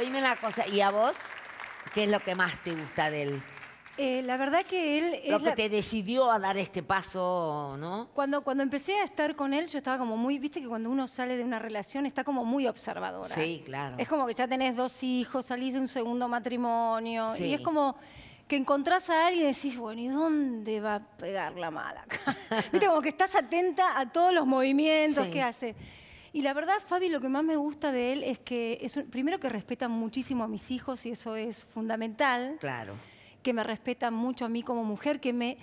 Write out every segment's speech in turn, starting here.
oíme la cosa, ¿y a vos qué es lo que más te gusta de él? Eh, la verdad que él... lo que te decidió a dar este paso, ¿no? Cuando, cuando empecé a estar con él, yo estaba como muy... Viste que cuando uno sale de una relación está como muy observadora. Sí, claro. Es como que ya tenés dos hijos, salís de un segundo matrimonio. Y es como que encontrás a alguien y decís, bueno, ¿y dónde va a pegar la mala? Viste, como que estás atenta a todos los movimientos que hace. Y la verdad, Fabi, lo que más me gusta de él es que, es primero que respeta muchísimo a mis hijos y eso es fundamental. Claro. Que me respeta mucho a mí como mujer, que me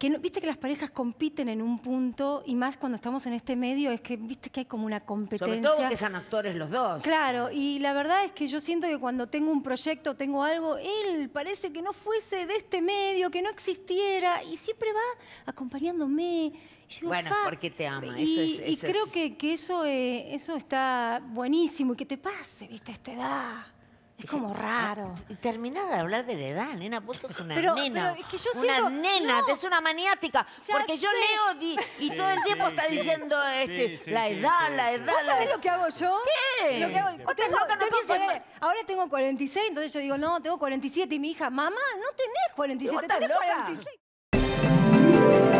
que viste que las parejas compiten en un punto y más cuando estamos en este medio es que viste que hay como una competencia. Sobre todo que son actores los dos. Claro, y la verdad es que yo siento que cuando tengo un proyecto, tengo algo, él parece que no fuese de este medio, que no existiera y siempre va acompañándome. bueno, porque te ama. Y, eso es, creo que, eso, eh, eso está buenísimo y que te pase, viste, a esta edad. Es como raro. Y de hablar de la edad, nena. Vos sos una nena. es que yo una nena, te es una maniática. porque yo leo y, todo el tiempo está diciendo este, la edad, la edad. ¿Vos sabés lo que hago yo? ¿Qué? Lo hago, ahora tengo 46, entonces yo digo, no, tengo 47. Y mi hija, mamá, no tenés 47, tenés loca?